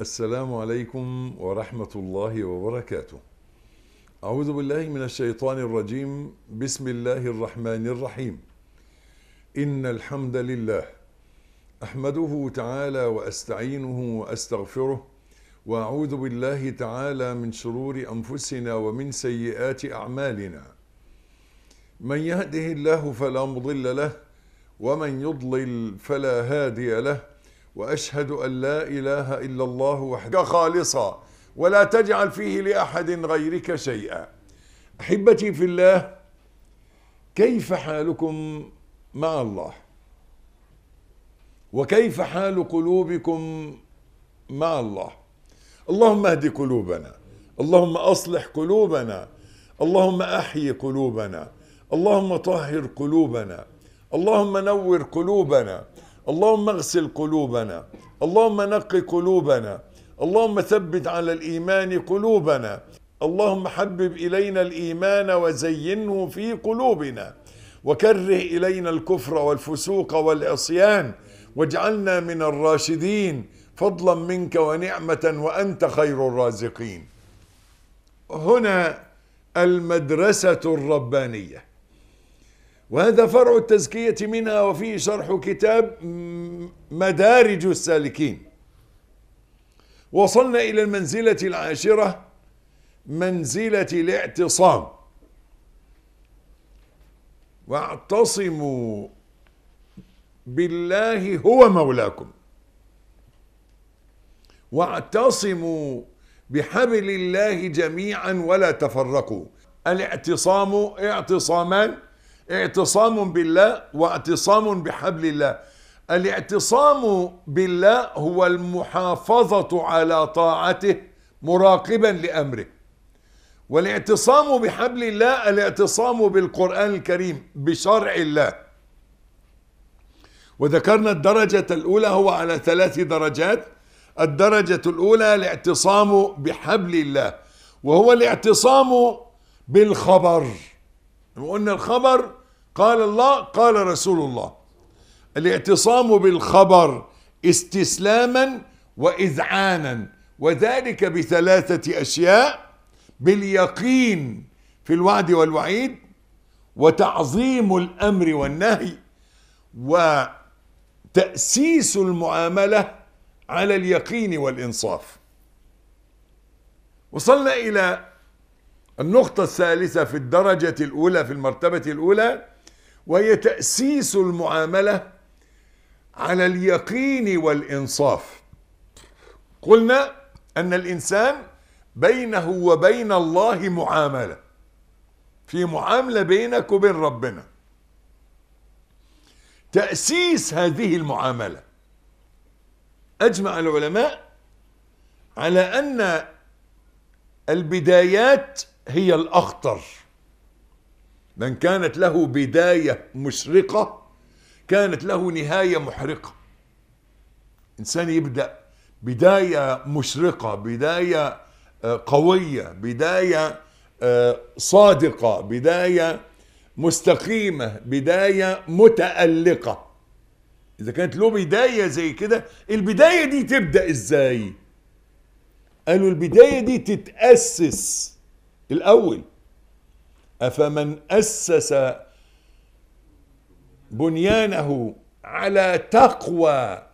السلام عليكم ورحمة الله وبركاته. أعوذ بالله من الشيطان الرجيم، بسم الله الرحمن الرحيم. إن الحمد لله أحمده تعالى وأستعينه وأستغفره وأعوذ بالله تعالى من شرور أنفسنا ومن سيئات أعمالنا. من يهده الله فلا مضل له ومن يضلل فلا هادي له واشهد ان لا اله الا الله وحده خالصا ولا تجعل فيه لاحد غيرك شيئا احبتي في الله كيف حالكم مع الله وكيف حال قلوبكم مع الله اللهم اهد قلوبنا اللهم اصلح قلوبنا اللهم احيي قلوبنا اللهم طهر قلوبنا اللهم نور قلوبنا اللهم اغسل قلوبنا اللهم نق قلوبنا اللهم ثبت على الإيمان قلوبنا اللهم حبب إلينا الإيمان وزينه في قلوبنا وكره إلينا الكفر والفسوق والعصيان واجعلنا من الراشدين فضلا منك ونعمة وأنت خير الرازقين هنا المدرسة الربانية وهذا فرع التزكية منها وفيه شرح كتاب مدارج السالكين وصلنا إلى المنزلة العاشرة منزلة الاعتصام واعتصموا بالله هو مولاكم واعتصموا بحبل الله جميعا ولا تفرقوا الاعتصام اعتصامان اعتصام بالله واعتصام بحبل الله الاعتصام بالله هو المحافظة على طاعته مراقبا لأمره والاعتصام بحبل الله الاعتصام بالقرآن الكريم بشرع الله وذكرنا الدرجة الأولى هو على ثلاث درجات الدرجة الأولى الاعتصام بحبل الله وهو الاعتصام بالخبر وقلنا الخبر قال الله قال رسول الله الاعتصام بالخبر استسلاما واذعانا وذلك بثلاثه اشياء باليقين في الوعد والوعيد وتعظيم الامر والنهي وتاسيس المعامله على اليقين والانصاف وصلنا الى النقطه الثالثه في الدرجه الاولى في المرتبه الاولى وهي تأسيس المعاملة على اليقين والإنصاف قلنا أن الإنسان بينه وبين الله معاملة في معاملة بينك وبين ربنا تأسيس هذه المعاملة أجمع العلماء على أن البدايات هي الأخطر من كانت له بداية مشرقة كانت له نهاية محرقة إنسان يبدأ بداية مشرقة بداية آه، قوية بداية آه، صادقة بداية مستقيمة بداية متألقة إذا كانت له بداية زي كده البداية دي تبدأ إزاي؟ قالوا البداية دي تتأسس الأول أفمن أسس بنيانه على تقوى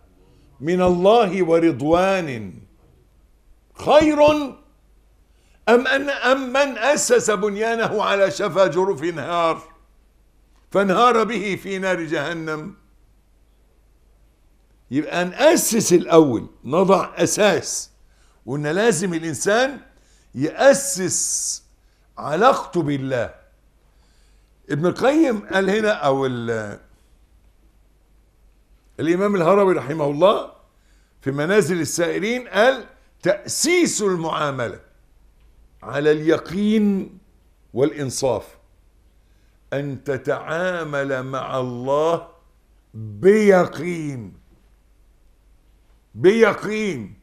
من الله ورضوان خير أم أن أم من أسس بنيانه على شفا جرف هار فانهار به في نار جهنم يبقى نأسس الأول نضع أساس وإن لازم الإنسان يأسس علاقته بالله ابن القيم قال هنا او الامام الهروي رحمه الله في منازل السائرين قال تأسيس المعاملة على اليقين والإنصاف أن تتعامل مع الله بيقين بيقين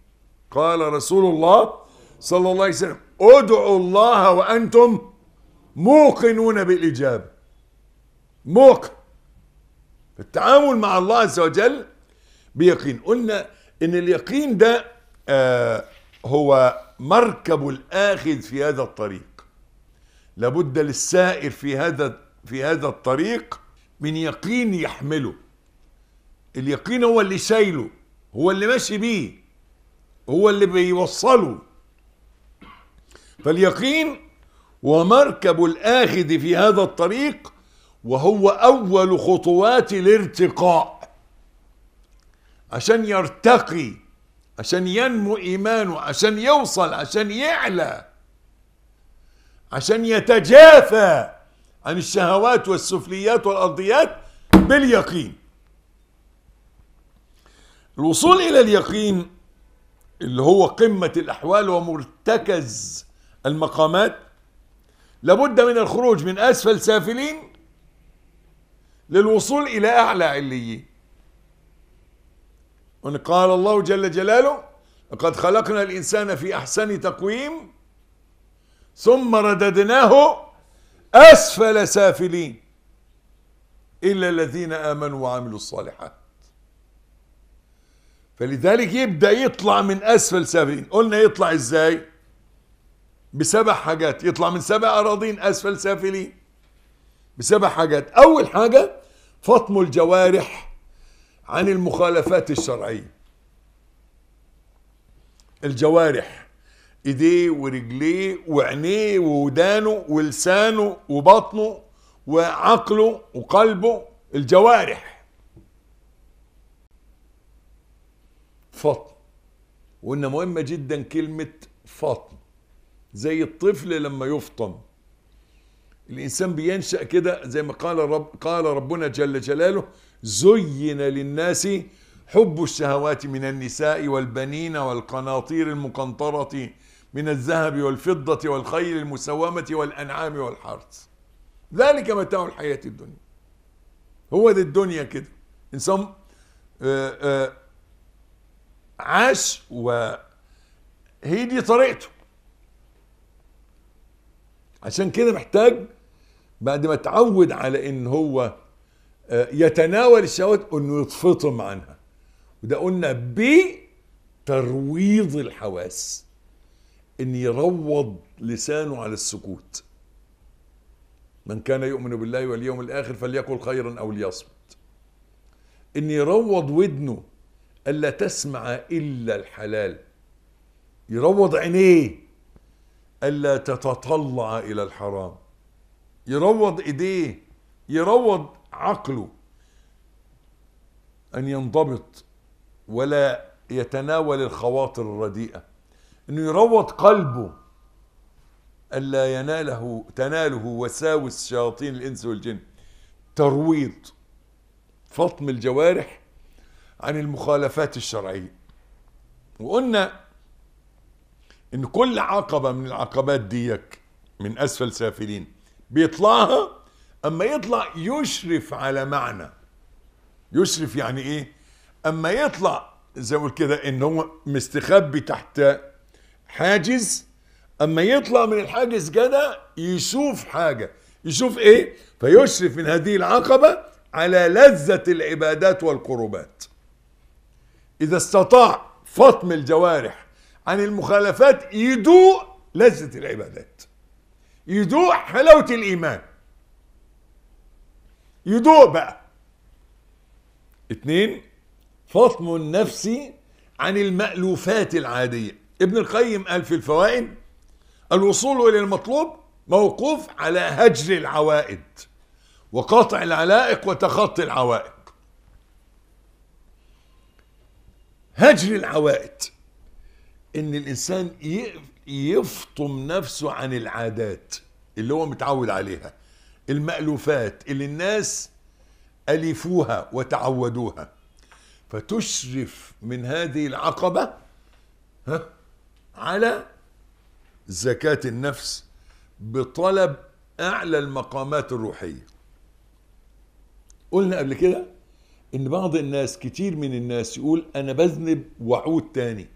قال رسول الله صلى الله عليه وسلم ادعوا الله وأنتم موقنون بالإجابة موقن التعامل مع الله عز وجل بيقين قلنا ان اليقين ده آه هو مركب الآخذ في هذا الطريق لابد للسائر في هذا في هذا الطريق من يقين يحمله اليقين هو اللي شايله هو اللي ماشي بيه هو اللي بيوصله فاليقين ومركب الآخذ في هذا الطريق وهو أول خطوات الارتقاء عشان يرتقي عشان ينمو إيمانه عشان يوصل عشان يعلى عشان يتجافى عن الشهوات والسفليات والأرضيات باليقين الوصول إلى اليقين اللي هو قمة الأحوال ومرتكز المقامات لابد من الخروج من أسفل سافلين للوصول إلى أعلى عليين وإن قال الله جل جلاله لقد خلقنا الإنسان في أحسن تقويم ثم رددناه أسفل سافلين إلا الذين آمنوا وعملوا الصالحات فلذلك يبدأ يطلع من أسفل سافلين قلنا يطلع إزاي؟ بسبع حاجات يطلع من سبع أراضين أسفل سافلين بسبع حاجات أول حاجة فطم الجوارح عن المخالفات الشرعية الجوارح ايديه ورجليه وعينيه وودانه ولسانه وبطنه وعقله وقلبه الجوارح فطن وإن مهمة جدا كلمة فطن زي الطفل لما يفطم الإنسان بينشأ كده زي ما قال رب قال ربنا جل جلاله زين للناس حب الشهوات من النساء والبنين والقناطير المقنطرة من الذهب والفضة والخيل المسومة والأنعام والحرث ذلك متاع الحياة الدنيا هو دي الدنيا كده إنسان آه، آه، عاش وهي دي طريقته عشان كده محتاج بعد ما اتعود على ان هو آه، يتناول الشهوات انه يتفطم عنها وده قلنا بترويض الحواس ان يروض لسانه على السكوت من كان يؤمن بالله واليوم الاخر فليقل خيرا او ليصمت ان يروض ودنه الا تسمع الا الحلال يروض عينيه ألا تتطلع إلى الحرام يروض إيديه يروض عقله أن ينضبط ولا يتناول الخواطر الرديئة أنه يروض قلبه ألا يناله تناله وساوس شياطين الإنس والجن ترويض فطم الجوارح عن المخالفات الشرعية وقلنا ان كل عقبة من العقبات ديك من اسفل سافلين بيطلعها اما يطلع يشرف على معنى يشرف يعني ايه اما يطلع زي ما كده ان هو مستخبي تحت حاجز اما يطلع من الحاجز كده يشوف حاجة يشوف ايه فيشرف من هذه العقبة على لذة العبادات والقربات اذا استطاع فطم الجوارح عن المخالفات يدوء لذة العبادات يدوء حلاوة الإيمان يدوء بقى اتنين فطم النفس عن المألوفات العادية ابن القيم قال في الفوائد الوصول إلى المطلوب موقوف على هجر العوائد وقطع العلائق وتخطي العوائق هجر العوائد ان الانسان يفطم نفسه عن العادات اللي هو متعود عليها المألوفات اللي الناس ألفوها وتعودوها فتشرف من هذه العقبة ها على زكاة النفس بطلب أعلى المقامات الروحية قلنا قبل كده إن بعض الناس كتير من الناس يقول أنا بذنب وأعود تاني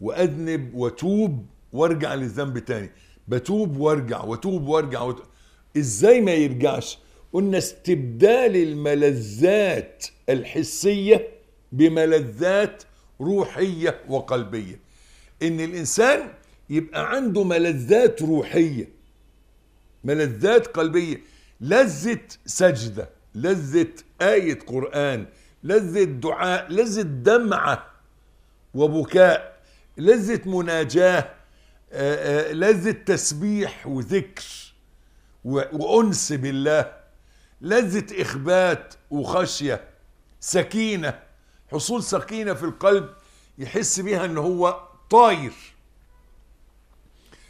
واذنب واتوب وارجع للذنب تاني بتوب وارجع واتوب وارجع وت... ازاي ما يرجعش قلنا استبدال الملذات الحسيه بملذات روحيه وقلبيه ان الانسان يبقى عنده ملذات روحيه ملذات قلبيه لذه سجده لذه ايه قران لذه دعاء لذه دمعه وبكاء لذة مناجاة آه، آه، لذة تسبيح وذكر وأنس بالله لذة إخبات وخشية سكينة حصول سكينة في القلب يحس بها ان هو طاير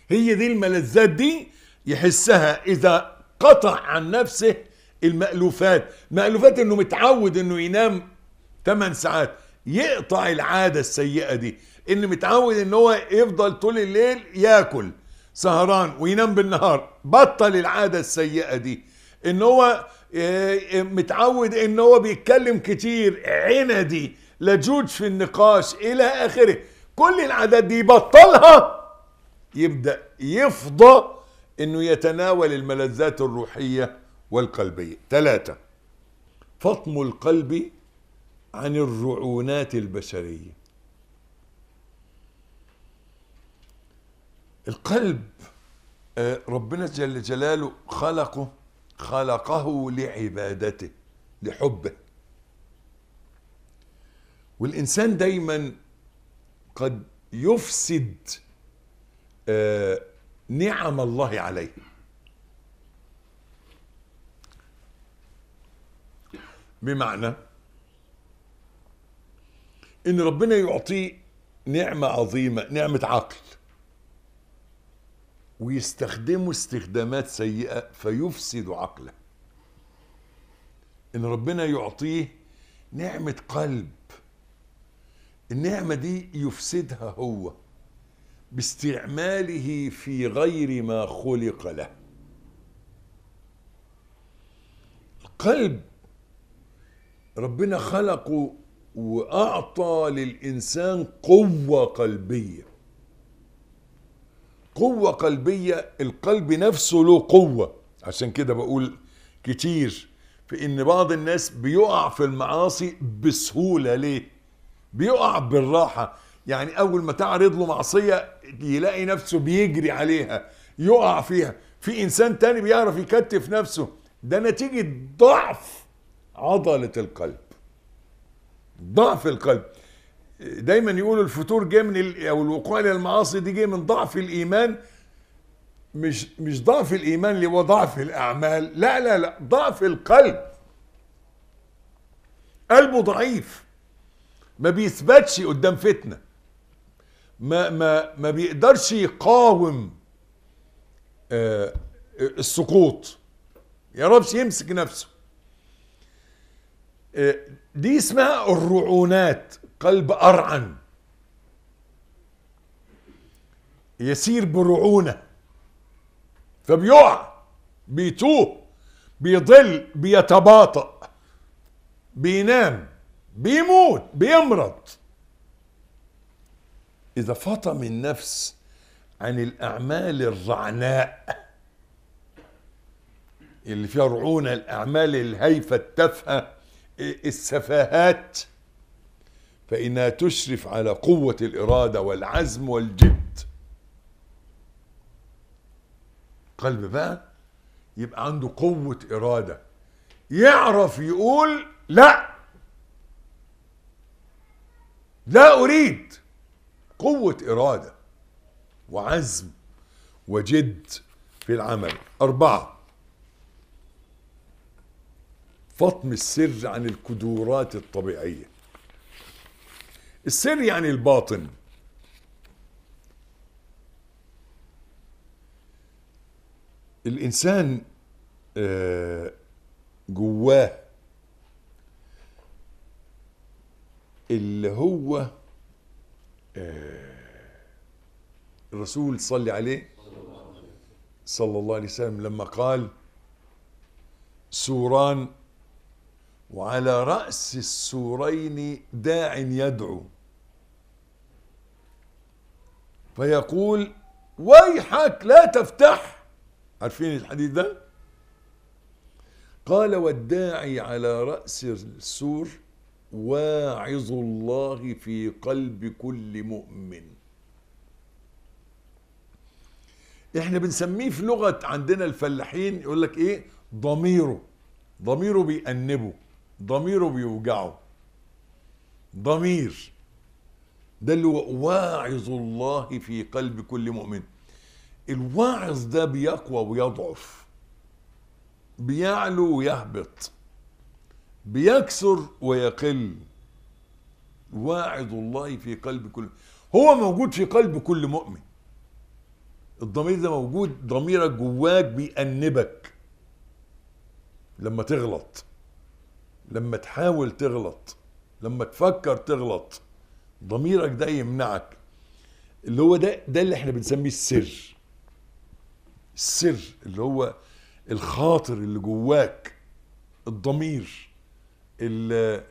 هي دي الملذات دي يحسها اذا قطع عن نفسه المألوفات مألوفات انه متعود انه ينام 8 ساعات يقطع العادة السيئة دي ان متعود ان هو يفضل طول الليل ياكل سهران وينام بالنهار بطل العادة السيئة دي ان هو آه، آه، متعود ان هو بيتكلم كتير عنادي لجوج في النقاش الى اخره كل العادات دي يبطلها يبدأ يفضى انه يتناول الملذات الروحية والقلبية ثلاثة فطم القلب عن الرعونات البشرية القلب آه، ربنا جل جلاله خلقه خلقه لعبادته لحبه والإنسان دايما قد يفسد آه، نعم الله عليه بمعنى ان ربنا يعطيه نعمة عظيمة نعمة عقل ويستخدمه استخدامات سيئة فيفسد عقله إن ربنا يعطيه نعمة قلب النعمة دي يفسدها هو باستعماله في غير ما خلق له القلب ربنا خلقه واعطى للانسان قوه قلبيه قوة قلبية القلب نفسه له قوة عشان كده بقول كتير في ان بعض الناس بيقع في المعاصي بسهولة ليه بيقع بالراحة يعني اول ما تعرض له معصية يلاقي نفسه بيجري عليها يقع فيها في انسان تاني بيعرف يكتف نفسه ده نتيجة ضعف عضلة القلب ضعف القلب دايما يقولوا الفتور جه من او الوقوع الى المعاصي دي جه من ضعف الايمان مش مش ضعف الايمان اللي هو ضعف الاعمال لا لا لا ضعف القلب قلبه ضعيف ما بيثبتش قدام فتنه ما ما ما بيقدرش يقاوم آه السقوط رب يمسك نفسه آه دي اسمها الرعونات قلب أرعن يسير برعونة فبيقع بيتوه بيضل بيتباطأ بينام بيموت بيمرض إذا فطم النفس عن الأعمال الرعناء اللي فيها رعونة الأعمال الهيفة التافهة السفاهات فإنها تشرف على قوة الإرادة والعزم والجد قلب بقى يبقى عنده قوة إرادة يعرف يقول لا لا أريد قوة إرادة وعزم وجد في العمل أربعة فطم السر عن الكدورات الطبيعيه السر يعني الباطن الانسان آه، جواه اللي هو آه، الرسول صلى عليه صلى الله عليه وسلم لما قال سوران وعلى رأس السورين داع يدعو فيقول ويحك لا تفتح عارفين الحديث ده قال والداعي على رأس السور واعظ الله في قلب كل مؤمن احنا بنسميه في لغة عندنا الفلاحين يقول لك ايه ضميره ضميره بيأنبه ضميره بيوجعه ضمير ده اللي هو واعظ الله في قلب كل مؤمن الواعظ ده بيقوى ويضعف بيعلو ويهبط بيكسر ويقل واعظ الله في قلب كل هو موجود في قلب كل مؤمن الضمير ده موجود ضميرك جواك بيأنبك لما تغلط لما تحاول تغلط لما تفكر تغلط ضميرك ده يمنعك اللي هو ده ده اللي احنا بنسميه السر السر اللي هو الخاطر اللي جواك الضمير ال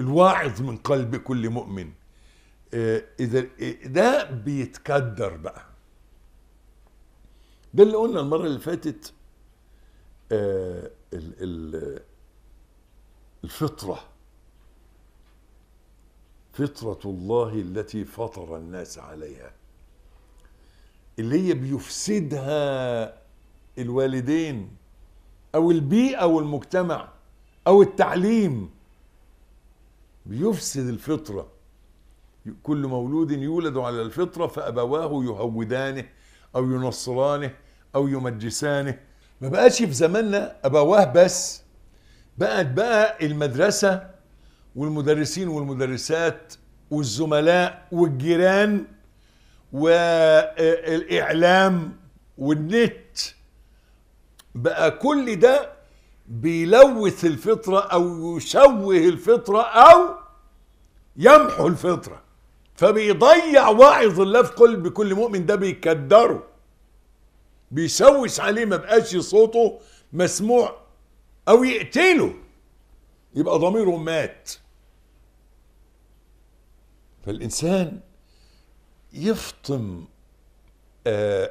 الواعظ من قلب كل مؤمن آه، اذا ده بيتكدر بقى ده اللي قلنا المره اللي فاتت آه، الفطره فطرة الله التي فطر الناس عليها اللي هي بيفسدها الوالدين او البيئة والمجتمع او التعليم بيفسد الفطرة كل مولود يولد على الفطرة فأبواه يهودانه أو ينصرانه أو يمجسانه ما بقاش في زماننا أبواه بس بقت بقى المدرسة والمدرسين والمدرسات والزملاء والجيران والإعلام والنت بقى كل ده بيلوث الفطرة أو يشوه الفطرة أو يمحو الفطرة فبيضيع واعظ الله في قلب كل مؤمن ده بيكدره بيشوش عليه ما بقاش صوته مسموع أو يقتله يبقى ضميره مات فالإنسان يفطم آه،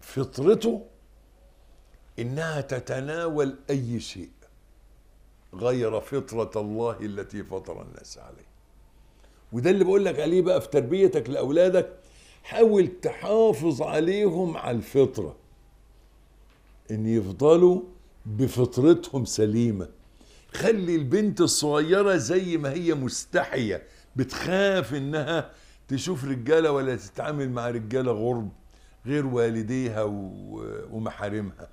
فطرته إنها تتناول أي شيء غير فطرة الله التي فطر الناس عليه وده اللي بقول لك عليه بقى في تربيتك لأولادك حاول تحافظ عليهم على الفطرة إن يفضلوا بفطرتهم سليمه خلي البنت الصغيرة زي ما هي مستحية بتخاف انها تشوف رجالة ولا تتعامل مع رجالة غرب غير والديها ومحارمها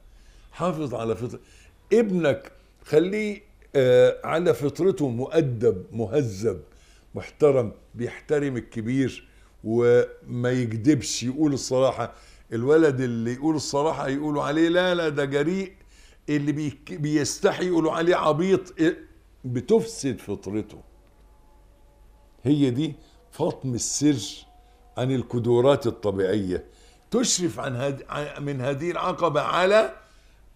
حافظ على فطرة ابنك خليه آه، على فطرته مؤدب مهذب محترم بيحترم الكبير وما يكذبش يقول الصراحة الولد اللي يقول الصراحة يقولوا عليه لا لا ده جريء اللي بيستحي يقولوا عليه عبيط إيه؟ بتفسد فطرته هي دي فطم السر عن القدرات الطبيعية تشرف عن هد... من هذه العقبة على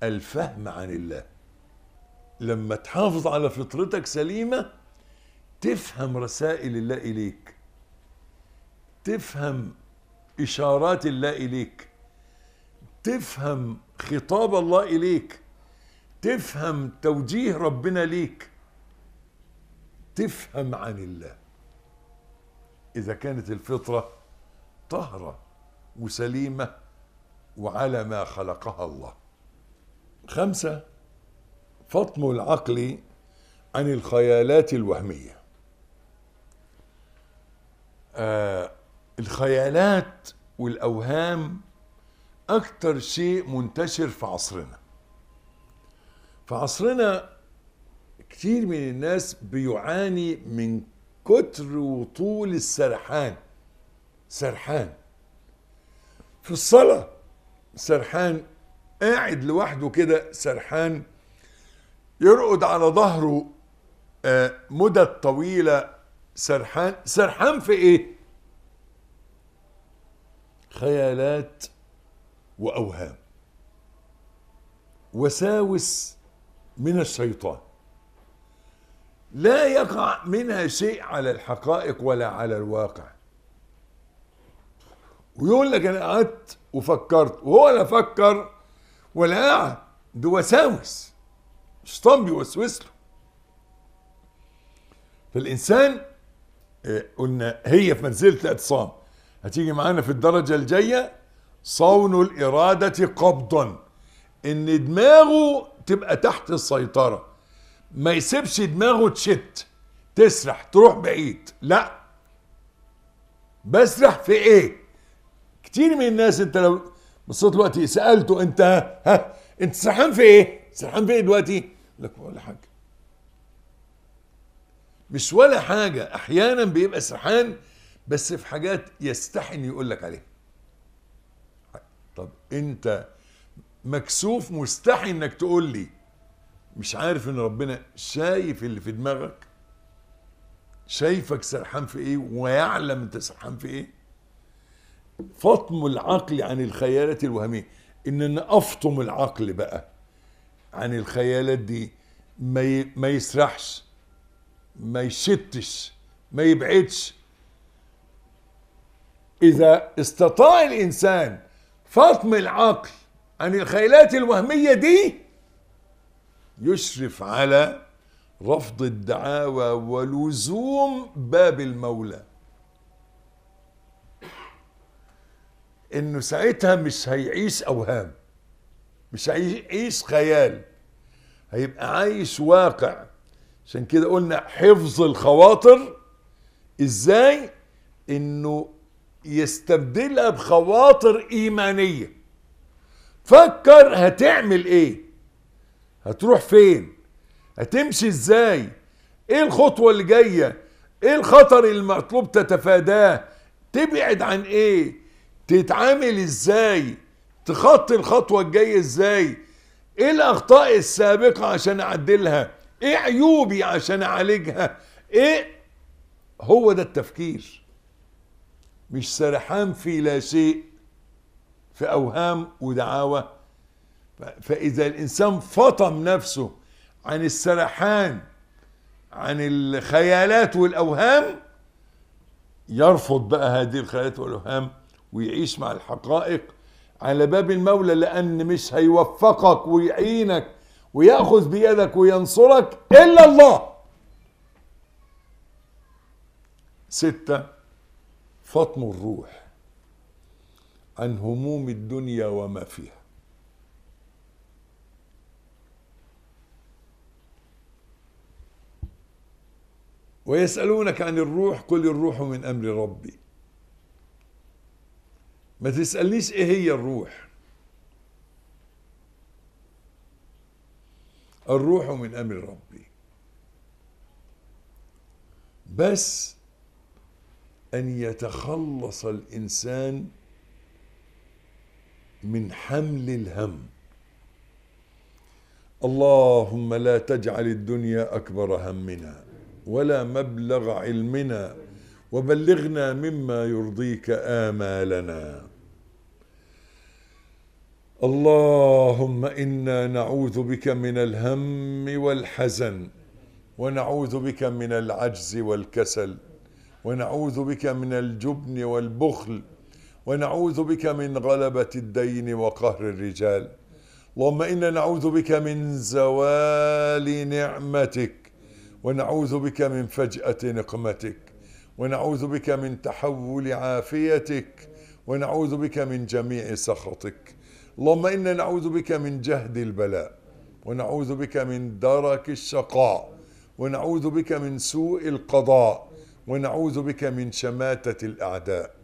الفهم عن الله لما تحافظ على فطرتك سليمة تفهم رسائل الله إليك تفهم إشارات الله إليك تفهم خطاب الله إليك تفهم توجيه ربنا ليك تفهم عن الله اذا كانت الفطره طهره وسليمه وعلى ما خلقها الله خمسه فطم العقل عن الخيالات الوهميه آه الخيالات والاوهام اكثر شيء منتشر في عصرنا فعصرنا كتير من الناس بيعاني من كتر وطول السرحان سرحان في الصلاة سرحان قاعد لوحده كده سرحان يرقد على ظهره آه، مدة طويلة سرحان سرحان في ايه خيالات واوهام وساوس من الشيطان لا يقع منها شيء على الحقائق ولا على الواقع ويقول لك انا قعدت وفكرت وهو لا فكر ولا قعد ده وساوس الشيطان بيوسوس له فالانسان آه، قلنا هي في منزله الاعتصام هتيجي معانا في الدرجه الجايه صون الاراده قبضا ان دماغه تبقى تحت السيطرة ما يسيبش دماغه تشت تسرح تروح بعيد لا بسرح في ايه كتير من الناس انت لو بصيت دلوقتي سالته انت ها انت سرحان في ايه سرحان في ايه دلوقتي لك ولا حاجه مش ولا حاجه احيانا بيبقى سرحان بس في حاجات يستحي انه يقول لك عليها طب انت مكسوف مستحي انك تقول لي مش عارف ان ربنا شايف اللي في دماغك شايفك سرحان في ايه ويعلم انت سرحان في ايه فطم العقل عن الخيالات الوهميه ان افطم العقل بقى عن الخيالات دي ما ي... ما يسرحش ما يشتش ما يبعدش اذا استطاع الانسان فطم العقل عن الخيلات الوهمية دي يشرف على رفض الدعاوى ولزوم باب المولى انه ساعتها مش هيعيش اوهام مش هيعيش خيال هيبقى عايش واقع عشان كده قلنا حفظ الخواطر ازاي انه يستبدلها بخواطر ايمانيه فكر هتعمل ايه هتروح فين هتمشي ازاي ايه الخطوة اللي جاية ايه الخطر المطلوب تتفاداه تبعد عن ايه تتعامل ازاي تخطي الخطوة الجاية ازاي ايه الاخطاء السابقة عشان اعدلها ايه عيوبي عشان اعالجها ايه هو ده التفكير مش سرحان في لا شيء في أوهام ودعاوى فإذا الإنسان فطم نفسه عن السرحان عن الخيالات والأوهام يرفض بقى هذه الخيالات والأوهام ويعيش مع الحقائق على باب المولى لأن مش هيوفقك ويعينك ويأخذ بيدك وينصرك إلا الله ستة فطم الروح عن هموم الدنيا وما فيها ويسألونك عن الروح قل الروح من أمر ربي ما تسألنيش إيه هي الروح الروح من أمر ربي بس أن يتخلص الإنسان من حمل الهم اللهم لا تجعل الدنيا اكبر همنا ولا مبلغ علمنا وبلغنا مما يرضيك امالنا اللهم انا نعوذ بك من الهم والحزن ونعوذ بك من العجز والكسل ونعوذ بك من الجبن والبخل ونعوذ بك من غلبة الدين وقهر الرجال اللهم إنا نعوذ بك من زوال نعمتك ونعوذ بك من فجأة نقمتك ونعوذ بك من تحول عافيتك ونعوذ بك من جميع سخطك اللهم إنا نعوذ بك من جهد البلاء ونعوذ بك من درك الشقاء ونعوذ بك من سوء القضاء ونعوذ بك من شماتة الأعداء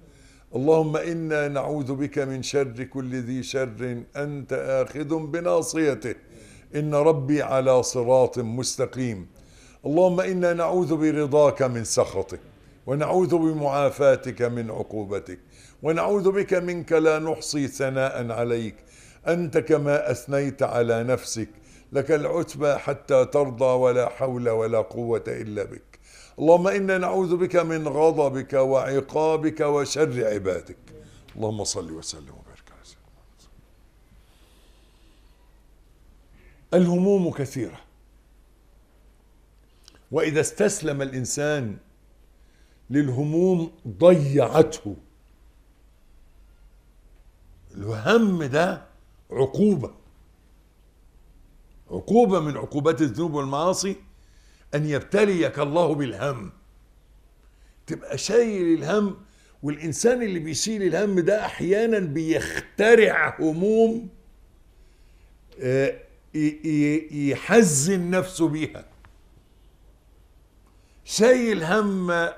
اللهم إنا نعوذ بك من شر كل ذي شر أنت آخذ بناصيته إن ربي على صراط مستقيم اللهم إنا نعوذ برضاك من سخطك ونعوذ بمعافاتك من عقوبتك ونعوذ بك منك لا نحصي ثناء عليك أنت كما أثنيت على نفسك لك العتبى حتى ترضى ولا حول ولا قوة إلا بك اللهم إنا نعوذ بك من غضبك وعقابك وشر عبادك اللهم صل وسلم وبارك على سيدنا الهموم كثيرة وإذا استسلم الإنسان للهموم ضيعته الهم ده عقوبة عقوبة من عقوبات الذنوب والمعاصي أن يبتليك الله بالهم تبقى شايل الهم والإنسان اللي بيشيل الهم ده أحيانا بيخترع هموم آه، يحزن نفسه بيها شايل هم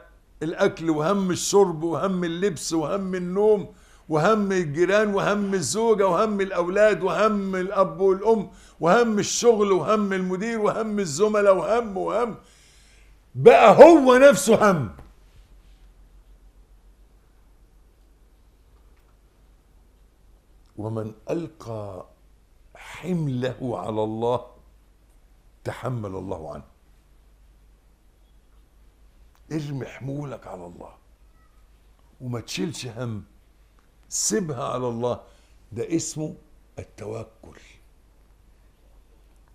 الأكل وهم الشرب وهم اللبس وهم النوم وهم الجيران وهم الزوجة وهم الأولاد وهم الأب والأم وهم الشغل وهم المدير وهم الزملاء وهم وهم بقى هو نفسه هم ومن ألقى حمله على الله تحمل الله عنه ارمي حمولك على الله وما تشيلش هم سيبها على الله ده اسمه التوكل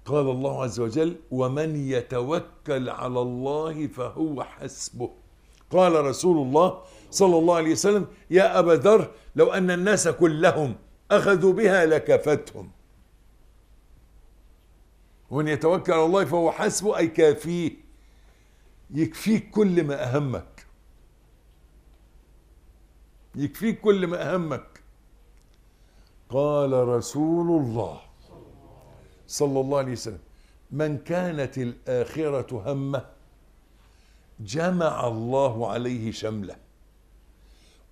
قال الله عز وجل ومن يتوكل على الله فهو حسبه قال رسول الله صلى الله عليه وسلم يا أبا ذر لو أن الناس كلهم أخذوا بها لكفتهم ومن يتوكل على الله فهو حسبه أي كافيه يكفيك كل ما أهمك يكفيك كل ما أهمك قال رسول الله صلى الله عليه وسلم من كانت الآخرة همه جمع الله عليه شمله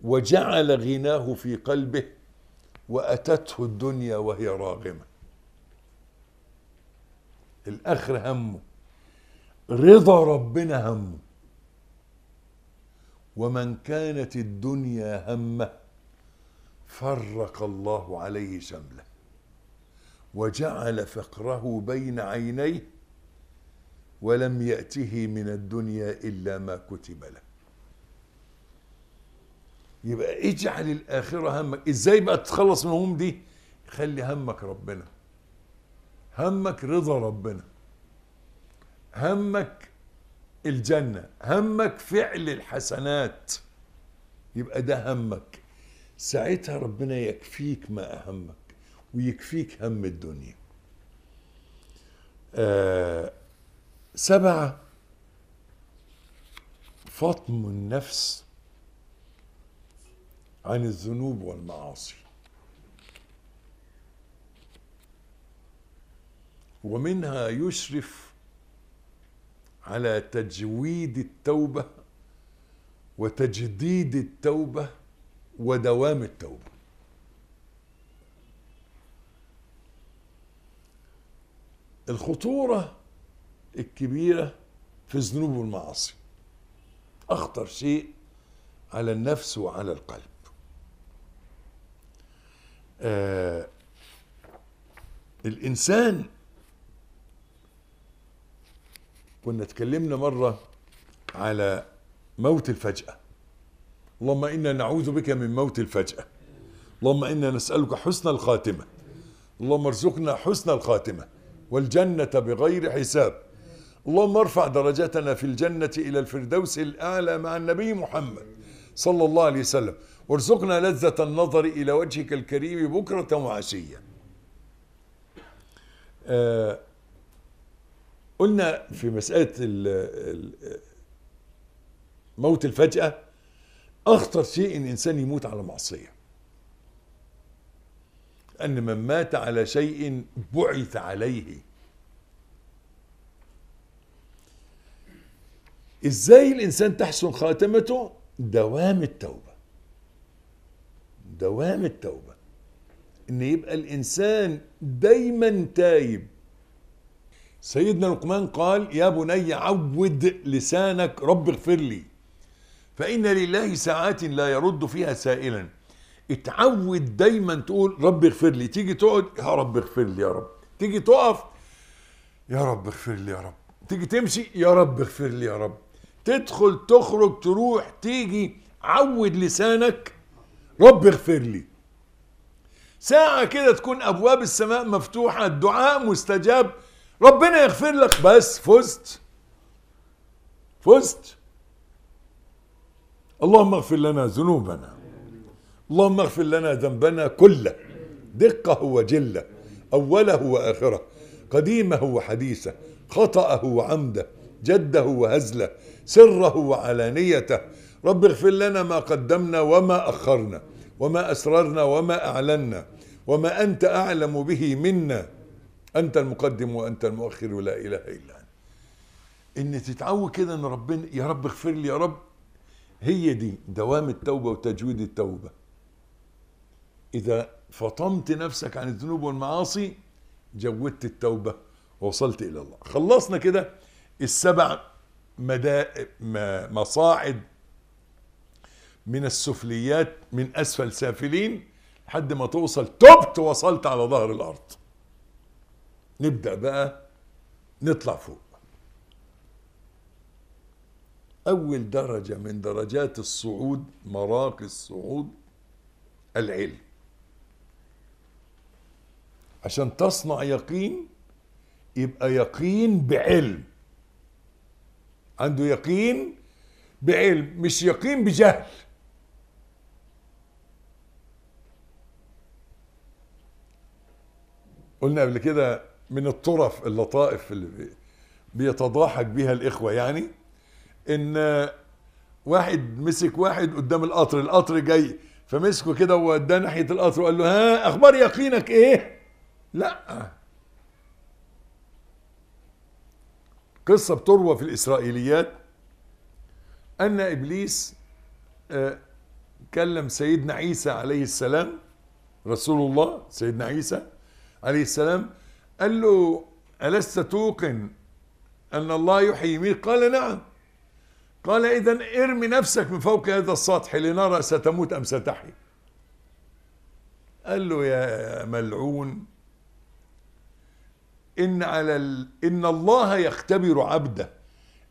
وجعل غناه في قلبه وأتته الدنيا وهي راغمة الآخر همه رضا ربنا همه ومن كانت الدنيا همه فرق الله عليه شمله وجعل فقره بين عينيه ولم يأته من الدنيا إلا ما كتب له يبقى اجعل الآخرة همك إزاي بقى تتخلص من الهموم دي خلي همك ربنا همك رضا ربنا همك الجنة همك فعل الحسنات يبقى ده همك ساعتها ربنا يكفيك ما أهمك ويكفيك هم الدنيا آه سبعة فطم النفس عن الذنوب والمعاصي ومنها يشرف على تجويد التوبه وتجديد التوبه ودوام التوبه الخطورة الكبيرة في الذنوب والمعاصي أخطر شيء على النفس وعلى القلب آه الإنسان كنا اتكلمنا مرة على موت الفجأة اللهم إنا نعوذ بك من موت الفجأة اللهم إنا نسألك حسن الخاتمة اللهم ارزقنا حسن الخاتمة والجنة بغير حساب اللهم ارفع درجتنا في الجنة إلى الفردوس الأعلى مع النبي محمد صلى الله عليه وسلم وارزقنا لذة النظر إلى وجهك الكريم بكرة وعشية آه قلنا في مسألة موت الفجأة أخطر شيء إن إنسان يموت على معصية أن من مات على شيء بعث عليه إزاي الإنسان تحسن خاتمته دوام التوبة دوام التوبة إن يبقى الإنسان دايما تايب سيدنا لقمان قال يا بني عود لسانك رب اغفر لي فإن لله ساعات لا يرد فيها سائلا اتعود دايما تقول رب اغفر لي تيجي تقعد يا رب اغفر لي يا رب تيجي تقف يا رب اغفر لي يا رب تيجي تمشي يا رب اغفر لي يا رب تدخل تخرج تروح تيجي عود لسانك رب اغفر لي ساعة كده تكون أبواب السماء مفتوحة الدعاء مستجاب ربنا يغفر لك بس فزت فزت اللهم اغفر لنا ذنوبنا اللهم اغفر لنا ذنبنا كله دقه وجله اوله واخره قديمه وحديثه خطاه وعمده جده وهزله سره وعلانيته رب اغفر لنا ما قدمنا وما اخرنا وما اسررنا وما اعلنا وما انت اعلم به منا انت المقدم وانت المؤخر ولا اله الا انت ان تتعود كده ان ربنا يا رب اغفر لي يا رب هي دي دوام التوبه وتجويد التوبه إذا فطمت نفسك عن الذنوب والمعاصي جودت التوبة ووصلت إلى الله خلصنا كده السبع مدا... مصاعد من السفليات من أسفل سافلين لحد ما توصل تبت وصلت على ظهر الأرض نبدأ بقى نطلع فوق أول درجة من درجات الصعود مراقي الصعود العلم عشان تصنع يقين يبقى يقين بعلم عنده يقين بعلم مش يقين بجهل قلنا قبل كده من الطرف اللطائف اللي بيتضاحك بها الاخوه يعني ان واحد مسك واحد قدام القطر القطر جاي فمسكه كده ووداه ناحيه القطر وقال له ها اخبار يقينك ايه لا قصة بتروى في الإسرائيليات أن إبليس آه، كلم سيدنا عيسى عليه السلام رسول الله سيدنا عيسى عليه السلام قال له ألست توقن أن الله يحيي ميت قال نعم قال إذا ارمي نفسك من فوق هذا السطح لنرى ستموت أم ستحيي قال له يا ملعون إن على ال... إن الله يختبر عبده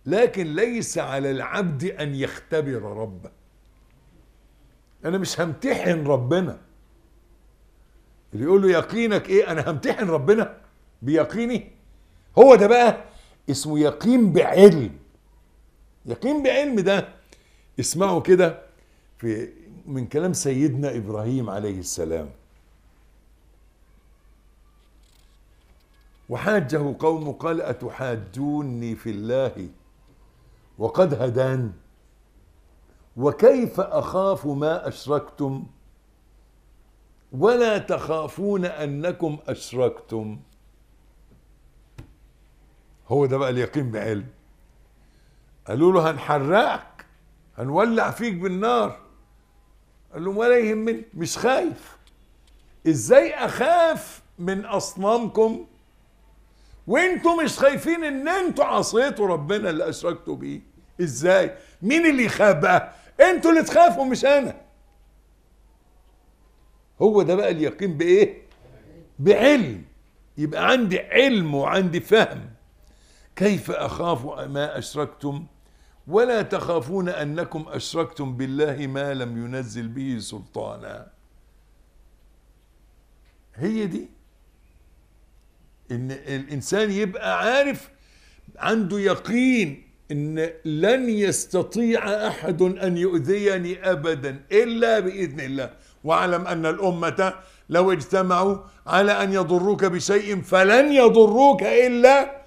لكن ليس على العبد أن يختبر ربه أنا مش همتحن ربنا اللي يقول له يقينك إيه أنا همتحن ربنا بيقيني هو ده بقى اسمه يقين بعلم يقين بعلم ده اسمعوا كده في من كلام سيدنا إبراهيم عليه السلام وحاجه قوم قال أتحاجوني في الله وقد هدان وكيف أخاف ما أشركتم ولا تخافون أنكم أشركتم هو ده بقى اليقين بعلم قالوا له هنحرقك هنولع فيك بالنار قال لهم ولا يهمني مش خايف ازاي اخاف من اصنامكم وانتم مش خايفين ان انتم عصيتوا ربنا اللي اشركتوا بيه ازاي مين اللي يخاف بقى انتوا اللي تخافوا مش انا هو ده بقى اليقين بايه بعلم يبقى عندي علم وعندي فهم كيف اخاف ما اشركتم ولا تخافون انكم اشركتم بالله ما لم ينزل به سلطانا هي دي ان الانسان يبقى عارف عنده يقين ان لن يستطيع احد ان يؤذيني ابدا الا باذن الله واعلم ان الامه لو اجتمعوا على ان يضروك بشيء فلن يضروك الا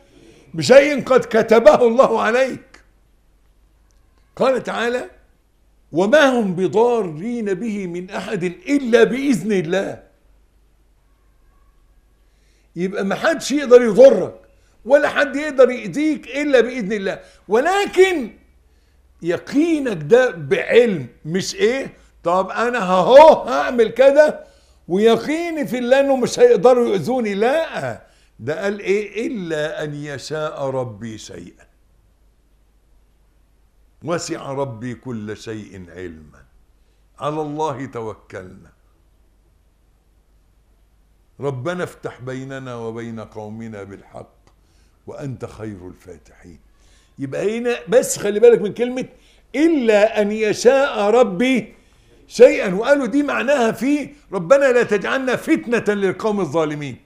بشيء قد كتبه الله عليك قال تعالى وما هم بضارين به من احد الا باذن الله يبقى ما حدش يقدر يضرك ولا حد يقدر يأذيك إلا بإذن الله ولكن يقينك ده بعلم مش إيه طب أنا هاهو هعمل كده ويقيني في الله إنه مش هيقدروا يؤذوني لا ده قال إيه إلا أن يشاء ربي شيئا وسع ربي كل شيء علما على الله توكلنا ربنا افتح بيننا وبين قومنا بالحق وانت خير الفاتحين يبقى هنا بس خلي بالك من كلمه الا ان يشاء ربي شيئا وقالوا دي معناها في ربنا لا تجعلنا فتنه للقوم الظالمين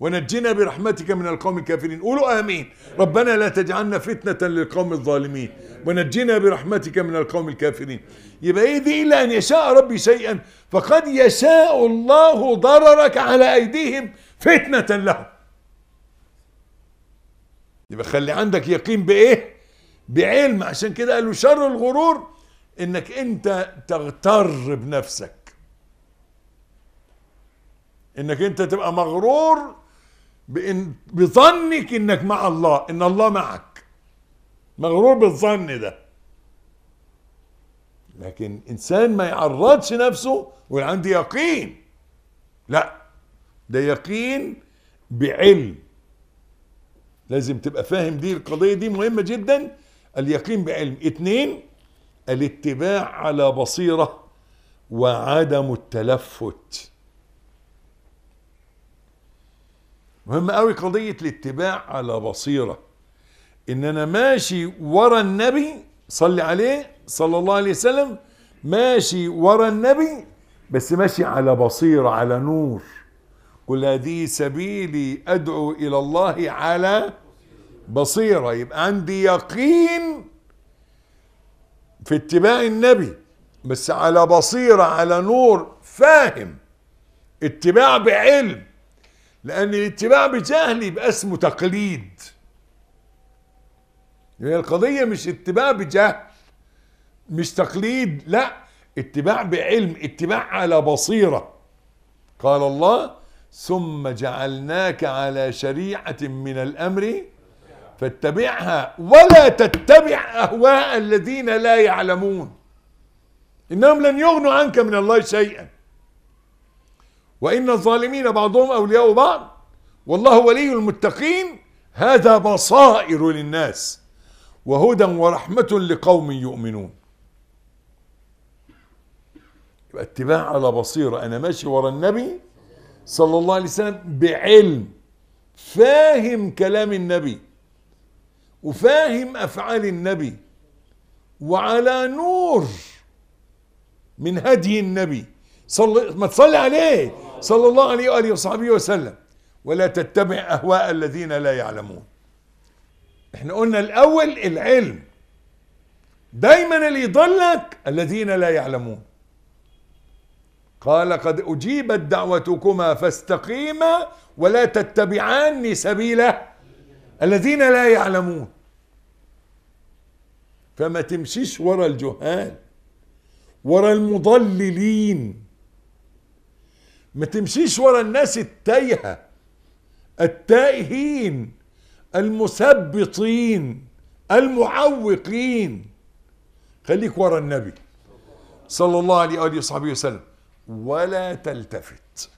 ونجنا برحمتك من القوم الكافرين قولوا امين ربنا لا تجعلنا فتنه للقوم الظالمين ونجنا برحمتك من القوم الكافرين يبقى ايه دي الا ان يشاء ربي شيئا فقد يشاء الله ضررك على ايديهم فتنه لهم يبقى خلي عندك يقين بايه بعلم عشان كده قالوا شر الغرور انك انت تغتر بنفسك انك انت تبقى مغرور بإن بظنك انك مع الله ان الله معك مغرور بالظن ده لكن انسان ما يعرضش نفسه ويقول عندي يقين لا ده يقين بعلم لازم تبقى فاهم دي القضية دي مهمة جدا اليقين بعلم اتنين الاتباع على بصيرة وعدم التلفت مهم قوي قضية الاتباع على بصيرة ان انا ماشي ورا النبي صلي عليه صلى الله عليه وسلم ماشي ورا النبي بس ماشي على بصيرة على نور قل هذه سبيلي ادعو الى الله على بصيرة يبقى عندي يقين في اتباع النبي بس على بصيرة على نور فاهم اتباع بعلم لأن الاتباع بجهلي يبقى اسمه تقليد يعني القضية مش اتباع بجهل مش تقليد لا اتباع بعلم اتباع على بصيرة قال الله ثم جعلناك على شريعة من الأمر فاتبعها ولا تتبع أهواء الذين لا يعلمون إنهم لن يغنوا عنك من الله شيئا وإن الظالمين بعضهم أولياء بعض والله ولي المتقين هذا بصائر للناس وهدى ورحمة لقوم يؤمنون يبقى اتباع على بصيرة أنا ماشي ورا النبي صلى الله عليه وسلم بعلم فاهم كلام النبي وفاهم أفعال النبي وعلى نور من هدي النبي صلي ما تصلي عليه صلى الله عليه وآله وصحبه وسلم ولا تتبع أهواء الذين لا يعلمون احنا قلنا الأول العلم دايما اللي يضلك الذين لا يعلمون قال قد أجيبت دعوتكما فاستقيما ولا تتبعان سبيل الذين لا يعلمون فما تمشيش ورا الجهال ورا المضللين ما تمشيش ورا الناس التايهة التائهين المثبطين المعوقين خليك ورا النبي صلى الله عليه وآله وصحبه وسلم ولا تلتفت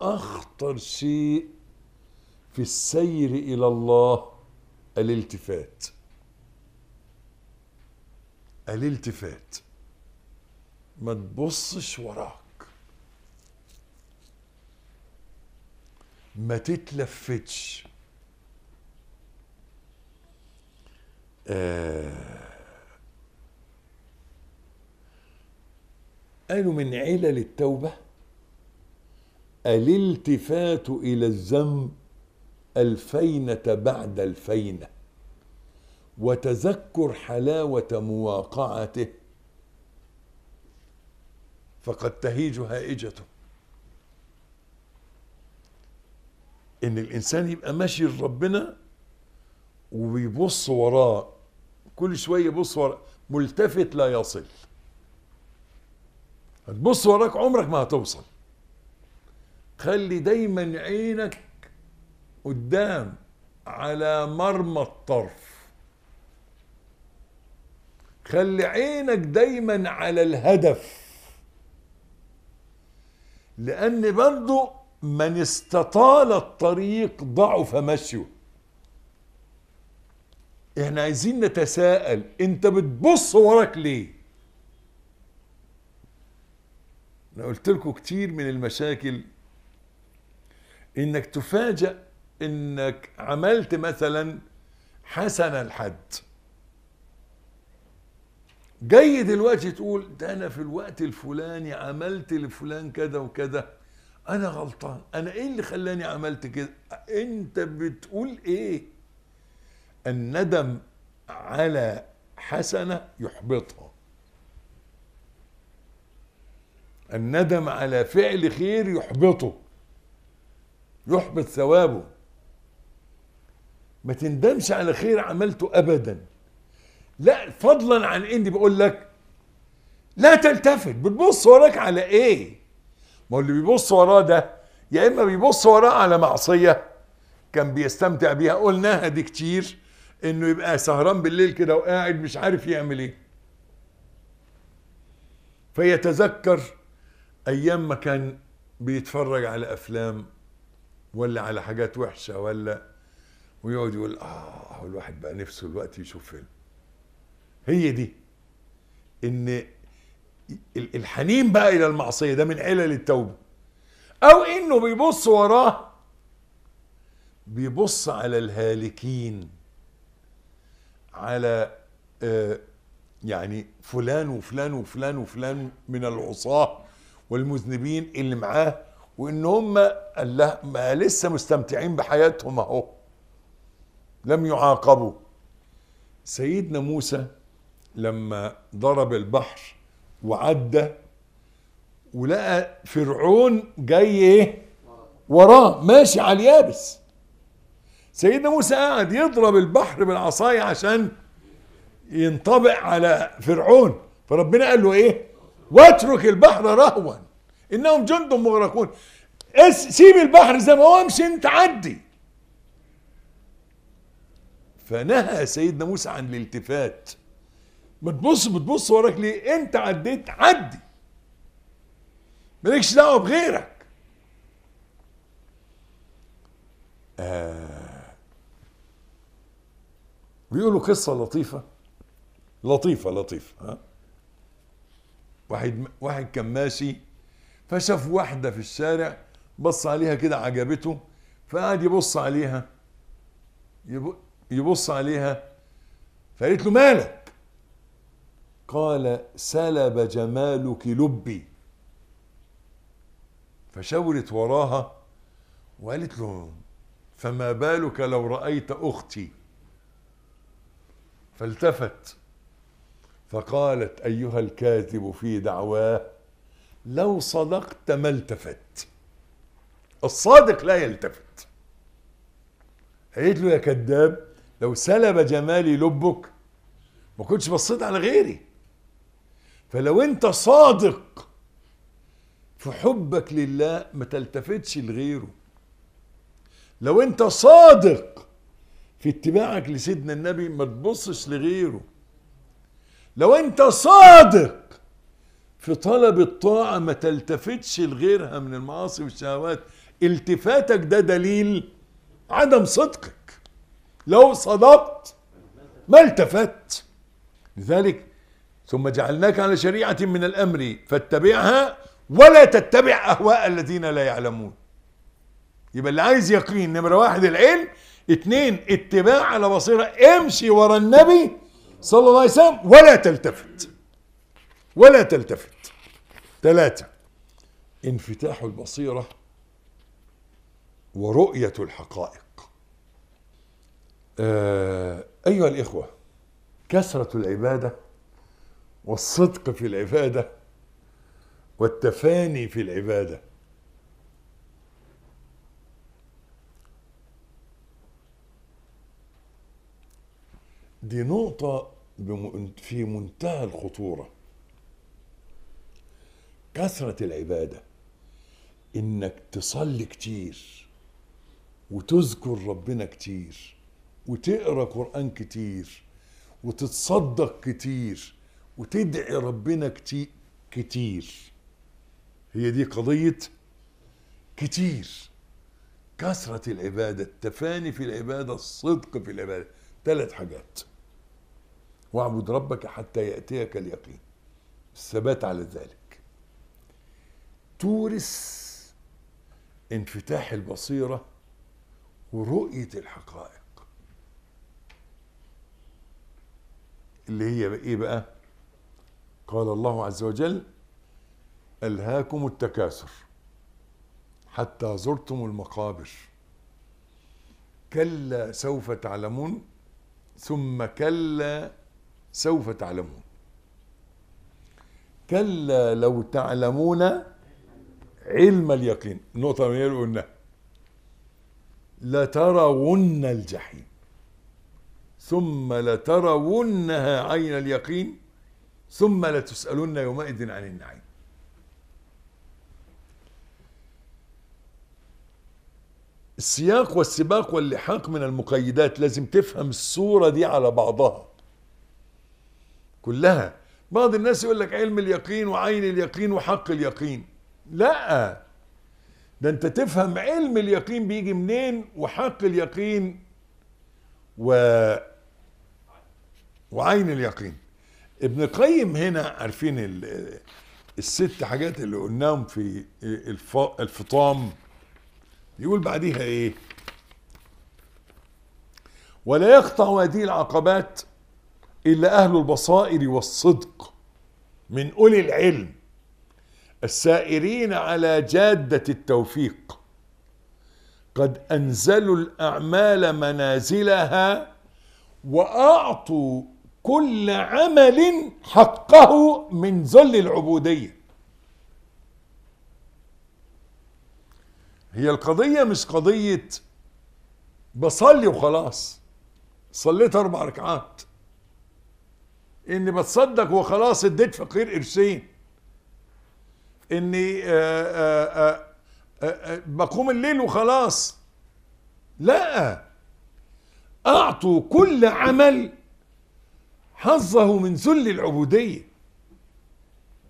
أخطر شيء في السير إلى الله الالتفات الالتفات ما تبصش وراك ما تتلفتش آه. قالوا من علل التوبة الالتفات إلى الذنب الفينة بعد الفينة وتذكر حلاوة مواقعته فقد تهيج هائجته ان الانسان يبقى ماشي لربنا وبيبص وراه كل شويه يبص وراه ملتفت لا يصل هتبص وراك عمرك ما هتوصل خلي دايما عينك قدام على مرمى الطرف خلي عينك دايما على الهدف لان برضه من استطال الطريق ضعف مشيه احنا عايزين نتساءل انت بتبص وراك ليه انا قلت لكم كتير من المشاكل انك تفاجأ انك عملت مثلا حسن الحد جاي دلوقتي تقول ده انا في الوقت الفلاني عملت لفلان كذا وكذا انا غلطان انا ايه اللي خلاني عملت كده انت بتقول ايه الندم على حسنه يحبطها الندم على فعل خير يحبطه يحبط ثوابه ما تندمش على خير عملته ابدا لا فضلا عن اني بقول لك لا تلتفت بتبص وراك على ايه ما هو اللي بيبص وراه ده يا اما بيبص وراه على معصيه كان بيستمتع بيها قلناها دي كتير انه يبقى سهران بالليل كده وقاعد مش عارف يعمل ايه فيتذكر ايام ما كان بيتفرج على افلام ولا على حاجات وحشه ولا ويقعد يقول اه الواحد بقى نفسه الوقت يشوف فيلم هي دي ان الحنين بقى الى المعصيه ده من علل التوبه او انه بيبص وراه بيبص على الهالكين على آه، يعني فلان وفلان وفلان وفلان من العصاه والمذنبين اللي معاه وان هم قال ما لسه مستمتعين بحياتهم اهو لم يعاقبوا سيدنا موسى لما ضرب البحر وعدى ولقى فرعون جاي ايه وراه ماشي على اليابس سيدنا موسى قاعد يضرب البحر بالعصاية عشان ينطبق على فرعون فربنا قال له ايه واترك البحر رهوا انهم جند مغرقون سيب البحر زي ما هو امشي انت عدي فنهى سيدنا موسى عن الالتفات بتبص بتبص وراك ليه انت عديت عدي مالكش دعوه بغيرك آه. بيقولوا قصه لطيفه لطيفه لطيفه ها واحد واحد كان ماشي فشاف واحده في الشارع بص عليها كده عجبته فقعد يبص عليها يبص عليها فقالت له مالك قال سلب جمالك لبي فشاورت وراها وقالت له فما بالك لو رأيت أختي فالتفت فقالت أيها الكاذب في دعواه لو صدقت ما التفت الصادق لا يلتفت قالت له يا كذاب لو سلب جمالي لبك ما كنتش بصيت على غيري فلو انت صادق في حبك لله ما تلتفتش لغيره لو انت صادق في اتباعك لسيدنا النبي ما تبصش لغيره لو انت صادق في طلب الطاعة ما تلتفتش لغيرها من المعاصي والشهوات التفاتك ده دليل عدم صدقك لو صدقت ما التفت لذلك ثم جعلناك على شريعة من الأمر فاتبعها ولا تتبع أهواء الذين لا يعلمون يبقى اللي عايز يقين نمرة واحد العلم اثنين اتباع على بصيرة امشي ورا النبي صلى الله عليه وسلم ولا تلتفت ولا تلتفت ثلاثة انفتاح البصيرة ورؤية الحقائق آه أيها الإخوة كثرة العبادة والصدق في العبادة والتفاني في العبادة دي نقطة في منتهى الخطورة كثرة العبادة إنك تصلي كتير وتذكر ربنا كتير وتقرا قرآن كتير وتتصدق كتير وتدعي ربنا كتير كتير هي دي قضية كتير كثرة العبادة التفاني في العبادة الصدق في العبادة ثلاث حاجات واعبد ربك حتى يأتيك اليقين الثبات على ذلك تورث انفتاح البصيرة ورؤية الحقائق اللي هي ايه بقى قال الله عز وجل ألهاكم التكاثر حتى زرتم المقابر كلا سوف تعلمون ثم كلا سوف تعلمون كلا لو تعلمون علم اليقين نقطة من قلناها لترون الجحيم ثم لترونها عين اليقين ثم لتسألن يومئذ عن النعيم السياق والسباق واللحاق من المقيدات لازم تفهم الصورة دي على بعضها كلها بعض الناس يقول لك علم اليقين وعين اليقين وحق اليقين لا ده انت تفهم علم اليقين بيجي منين وحق اليقين و وعين اليقين ابن القيم هنا عارفين الست حاجات اللي قلناهم في الفطام يقول بعديها ايه ولا يقطع هذه العقبات الا اهل البصائر والصدق من اولي العلم السائرين على جاده التوفيق قد انزلوا الاعمال منازلها واعطوا كل عمل حقه من ذل العبودية هي القضية مش قضية بصلي وخلاص صليت أربع ركعات إني بتصدق وخلاص اديت فقير قرشين إني آآ آه، آآ آه، آه، بقوم الليل وخلاص لا أعطوا كل عمل حظه من ذل العبودية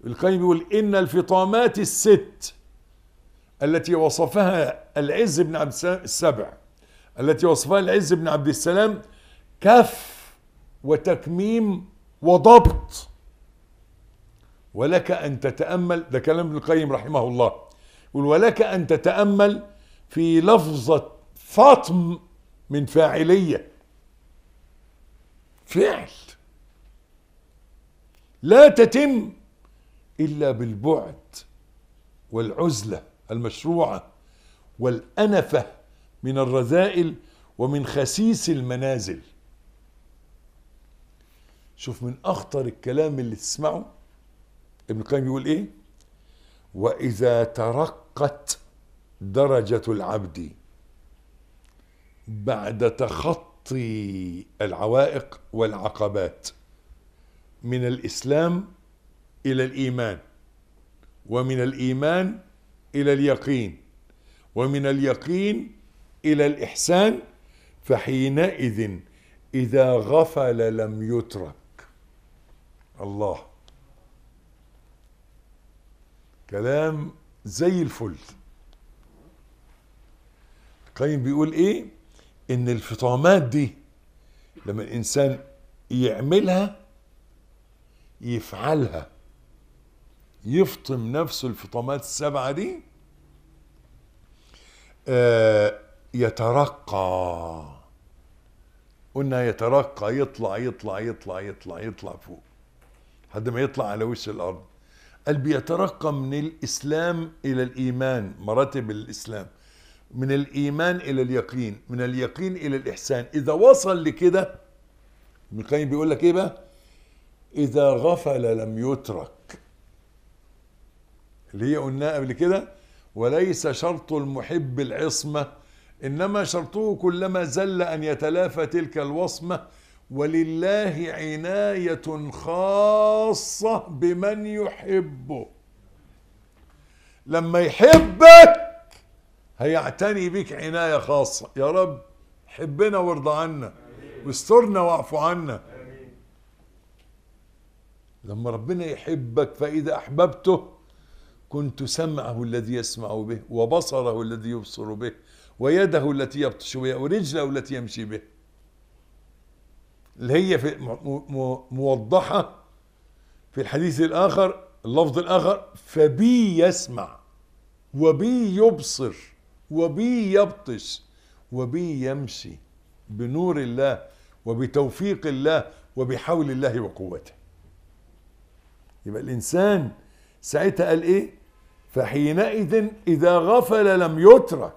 القيم يقول إن الفطامات الست التي وصفها العز بن عبد السبع التي وصفها العز بن عبد السلام كف وتكميم وضبط ولك أن تتأمل ده كلام ابن القيم رحمه الله يقول ولك أن تتأمل في لفظة فاطم من فاعلية فعل لا تتم إلا بالبعد والعزلة المشروعة والأنفة من الرذائل ومن خسيس المنازل شوف من أخطر الكلام اللي تسمعه ابن القيم يقول إيه وإذا ترقت درجة العبد بعد تخطي العوائق والعقبات من الإسلام إلى الإيمان ومن الإيمان إلى اليقين ومن اليقين إلى الإحسان فحينئذ إذا غفل لم يترك الله كلام زي الفل قيم بيقول ايه ان الفطامات دي لما الانسان يعملها يفعلها يفطم نفسه الفطامات السبعة دي آه، يترقى قلنا يترقى يطلع يطلع يطلع يطلع يطلع فوق لحد ما يطلع على وش الأرض قال بيترقى من الإسلام إلى الإيمان مراتب الإسلام من الإيمان إلى اليقين من اليقين إلى الإحسان إذا وصل لكده ابن القيم بيقول لك إيه بقى إذا غفل لم يترك اللي هي قلناها قبل كده وليس شرط المحب العصمة إنما شرطه كلما زل أن يتلافى تلك الوصمة ولله عناية خاصة بمن يحبه لما يحبك هيعتني بيك عناية خاصة يا رب حبنا وارضى عنا واسترنا واعف عنا لما ربنا يحبك فإذا أحببته كنت سمعه الذي يسمع به وبصره الذي يبصر به ويده التي يبطش بها ورجله التي يمشي بها اللي هي في موضحة في الحديث الآخر اللفظ الآخر فبي يسمع وبي يبصر وبي يبطش وبي يمشي بنور الله وبتوفيق الله وبحول الله وقوته يبقى الإنسان ساعتها قال إيه فحينئذ إذا غفل لم يترك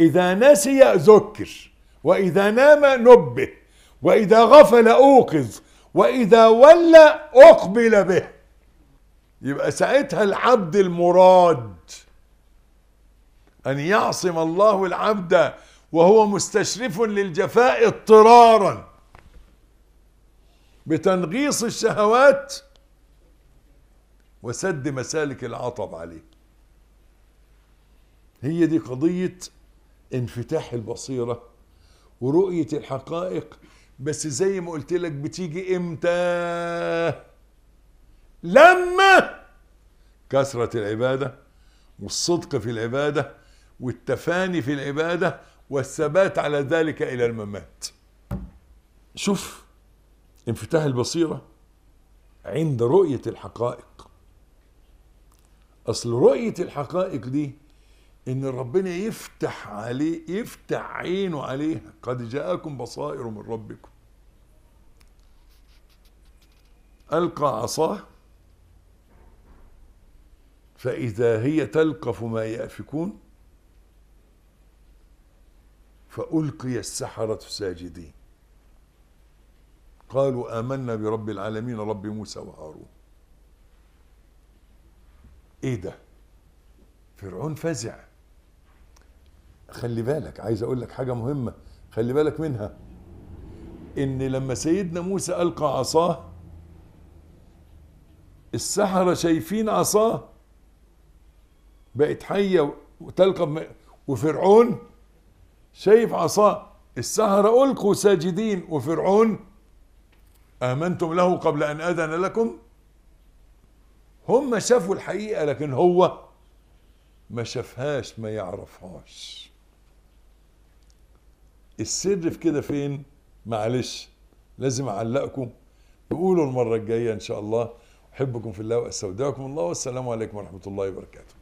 إذا نسي ذكر وإذا نام نبه وإذا غفل أوقظ وإذا ولى أقبل به يبقى ساعتها العبد المراد أن يعصم الله العبد وهو مستشرف للجفاء اضطرارا بتنغيص الشهوات وسد مسالك العطب عليه هي دي قضية انفتاح البصيرة ورؤية الحقائق بس زي ما قلت لك بتيجي امتى لما كثرة العبادة والصدق في العبادة والتفاني في العبادة والثبات على ذلك إلى الممات شوف انفتاح البصيرة عند رؤية الحقائق اصل رؤيه الحقائق دي ان ربنا يفتح عليه يفتح عينه عليها قد جاءكم بصائر من ربكم القى عصاه فاذا هي تلقف ما يافكون فالقي السحره ساجدين قالوا امنا برب العالمين رب موسى وهارون ايه ده فرعون فزع خلي بالك عايز اقول لك حاجه مهمه خلي بالك منها ان لما سيدنا موسى القى عصاه السحره شايفين عصاه بقت حيه وتلقى وفرعون شايف عصاه السحره القوا ساجدين وفرعون امنتم له قبل ان اذن لكم هم شافوا الحقيقة لكن هو ما شافهاش ما يعرفهاش السر في كده فين معلش لازم اعلقكم بقولوا المرة الجاية ان شاء الله احبكم في الله واستودعكم الله والسلام عليكم ورحمة الله وبركاته